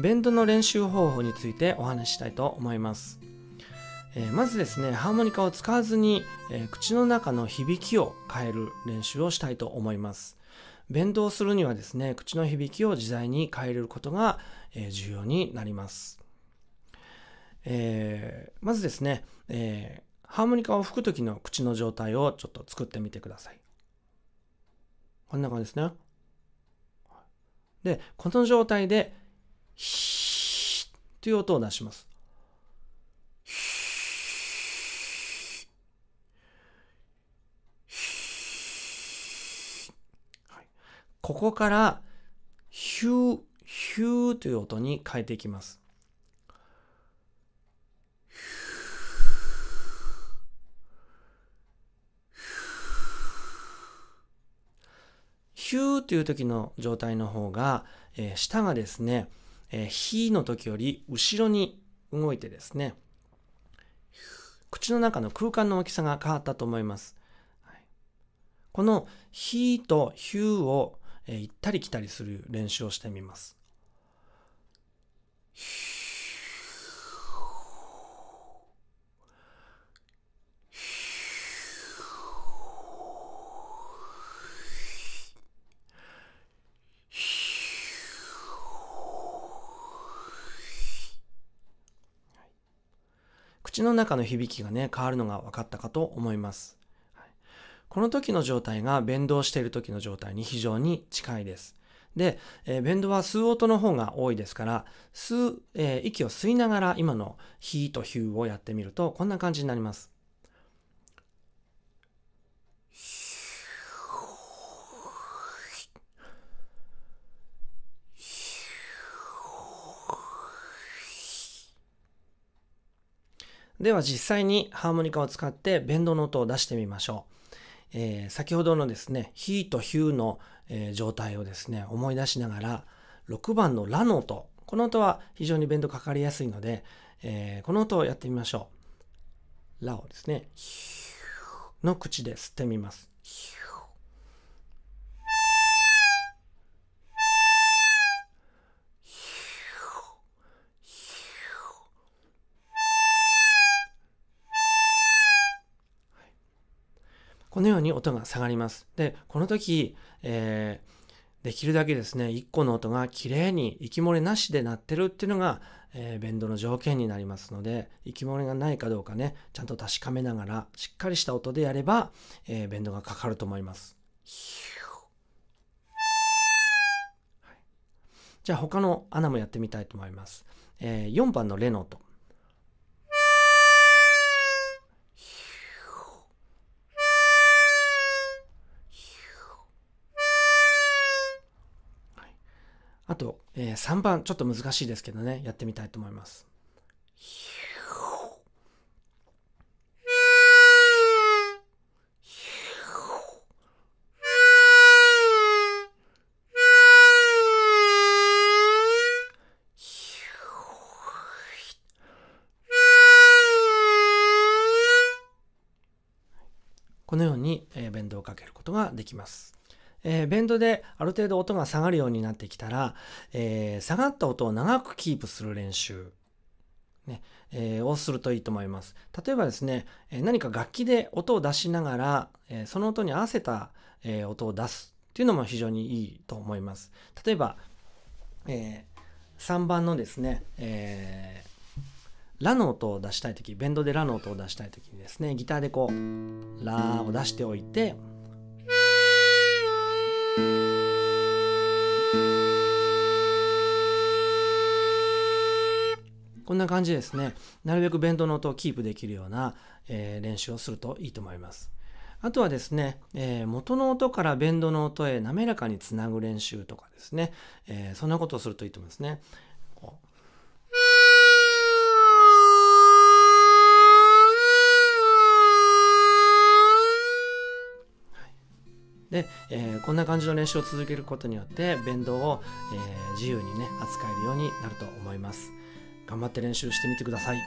ベンドの練習方法についてお話ししたいと思います。えー、まずですね、ハーモニカを使わずに、えー、口の中の響きを変える練習をしたいと思います。ベンドをするにはですね、口の響きを自在に変えることが、えー、重要になります。えまずですね、えハーモニカを吹く時の口の状態をちょっと作ってみてください。こんな感じですね。で、この状態でヒーという音を出します。ここから、ヒュー、ヒューという音に変えていきます。ヒューという時の状態の方が、えー、舌がですね、えー、火の時より後ろに動いてですね、口の中の空間の大きさが変わったと思います。はい、この火とヒューを、えー、行ったり来たりする練習をしてみます。ヒュー口の中の響きがね、変わるのが分かったかと思います。この時の状態が弁動している時の状態に非常に近いです。で、えー、弁動は吸う音の方が多いですから、吸う、えー、息を吸いながら今のヒーとヒューをやってみると、こんな感じになります。では実際にハーモニカを使って弁当の音を出してみましょう。えー、先ほどのですね、ヒーとヒューの、えー、状態をですね、思い出しながら、6番のラの音、この音は非常に弁当かかりやすいので、えー、この音をやってみましょう。ラをですね、の口で吸ってみます。このように音が下がります。で、この時、えー、できるだけですね、1個の音が綺麗に息漏れなしで鳴ってるっていうのが、えー、ベンドの条件になりますので、息漏れがないかどうかね、ちゃんと確かめながら、しっかりした音でやれば、えー、ベンドがかかると思います。じゃあ他の穴もやってみたいと思います。えー、4番のレの音。あと、えー、3番、ちょっと難しいですけどね、やってみたいと思います。このように、えー、弁当をかけることができます。えー、ベンドである程度音が下がるようになってきたら、えー、下がった音を長くキープする練習、ねえー、をするといいと思います。例えばですね、え何か楽器で音を出しながら、えその音に合わせた、え音を出すっていうのも非常にいいと思います。例えば、え3番のですね、えラの音を出したい時ベンドでラの音を出したい時にですねギターでこうラを出しておいてな感じですね。なるべく弁当の音をキープできるような、えー、練習をするといいと思います。あとはですね、えー、元の音から弁当の音へ滑らかにつなぐ練習とかですね、えー、そんなことをするといいと思いますね。で、えー、こんな感じの練習を続けることによって、弁当を、えー、自由にね、扱えるようになると思います。頑張って練習してみてください。